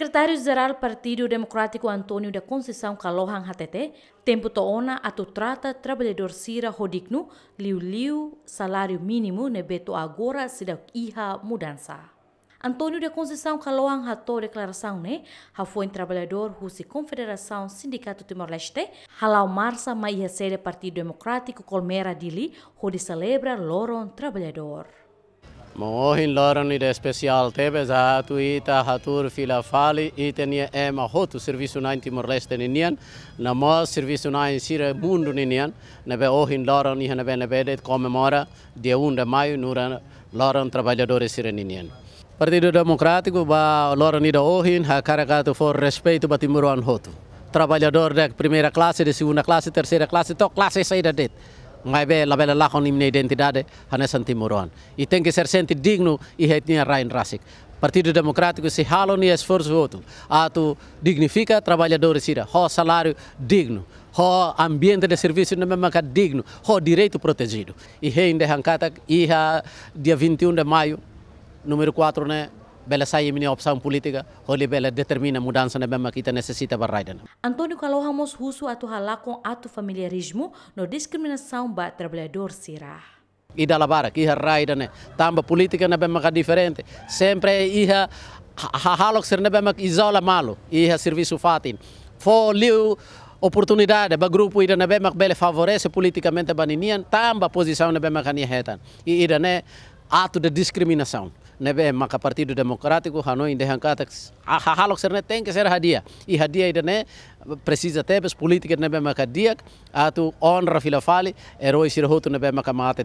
Secretário-Geral Partido Democrático Antonio da Conceição Calohan HTT, tempo toona atu trata trabalhador sira hodiknu liu-liu salário mínimo beto agora sida iha mudansa. Antonio da Conceição Calohan hatou declaração ne, ha foi um trabalhador rusi Confederação Sindicato Timor-Leste, halau marsa ma iha sede Partido Democrático Kolmera Dili, hodi celebra loron trabalhador. Mohin loran ide spesial tebe za tu ita hatur fila fali itenia ema hotu servisu na Timor Leste ninian na mo servisu na insira mundo ninian na be ohin loran ni na be na be de comemora dia 1 de nura loran trabalhadores sira ninian Partido Democrático ba loran ida ohin ha caracatu for respeito ba Timoruan hotu trabalhador da primera classe, de segunda classe, terceira classe, então classe saída det. ngai be labela bela kon imne identidade hane santi muruan e tem que ser sente digno e retnia rain rasik Partido Democrático se rala no esforço voto. Ato dignifica trabalhadores, ira, ho salário digno, ho ambiente de serviço na mesma digno, ho direito protegido. E ainda arrancada iha dia 21 de maio, número 4, né? Bela sai minha opção política, ho bela determina mudança na mesma que necessita para Raiden. Antônio Calou Ramos Russo atuará com ato familiarismo no discriminação ba trabalhador Sirá. Ida labara, que ia raida, né? Tamba política não é bem diferente. Sempre Iha halok ser não bem isola malo, Iha serviço fatin. For liu oportunidade o grupo ida na bemak bele favorece politicamente baninian tamba posição na bemak hanietan. E ida né ato de discriminação. nebe maka partido demokratiku hanoi inde ah, hanka ahahalok serne tem ser hadia i hadia idene precisa tebes políticas nebe é maka diak atu ah, onra filafali eroi sir hotu nebe é maka mate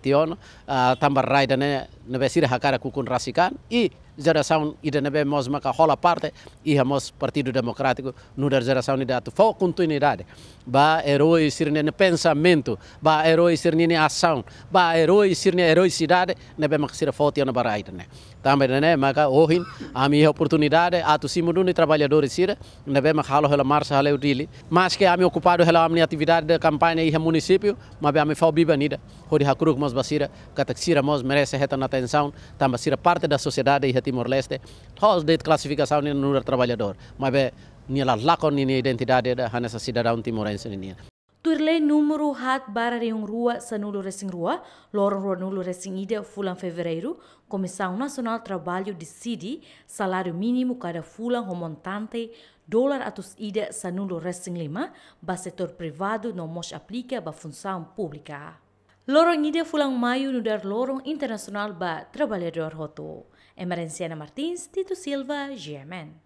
ah, tambar raida ne é, nebe sir hakara kukun rasikan e geração ida nebe mos maka hola parte e hamos partido democrático no da geração ida atu fo continuidade ba eroi sir ne pensamento ba eroi sir ne ação ba eroi sir ne heroicidade nebe maka sir fo tion baraida ne também né maka ohin a minha oportunidade atu simuduni trabalhadores sir nebe maka halo hela marcha halo dele, mas que a me ocupado pela minha atividade de campanha e município, mas a me fala bem banida, hori hakruk que basira, cataxira mos merece reta na atenção, também basira parte da sociedade e Timor-Leste, todos de classificação no trabalhador, mas bem, nem lá lacon nem a identidade da nessa cidadão timorense turle número hat barra de um rua sanulo recém rua, loro rua nulo recém ida fulan fevereiro, Comissão Nacional Trabalho decide salário mínimo cada fulan remontante dólar atus ida sanulo recém lima, ba setor privado não mos aplica ba função pública. Lorong ida fulan maio nudar lorong internacional ba trabalhador roto. Emerenciana Martins, Tito Silva, GMN.